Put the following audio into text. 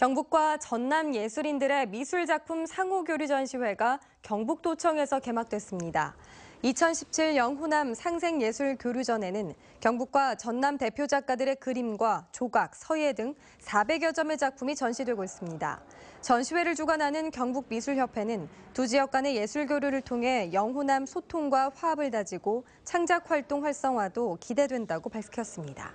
경북과 전남 예술인들의 미술작품 상호교류 전시회가 경북도청에서 개막됐습니다. 2017 영호남 상생예술교류전에는 경북과 전남 대표 작가들의 그림과 조각, 서예 등 400여 점의 작품이 전시되고 있습니다. 전시회를 주관하는 경북미술협회는 두 지역 간의 예술교류를 통해 영호남 소통과 화합을 다지고 창작활동 활성화도 기대된다고 밝혔습니다.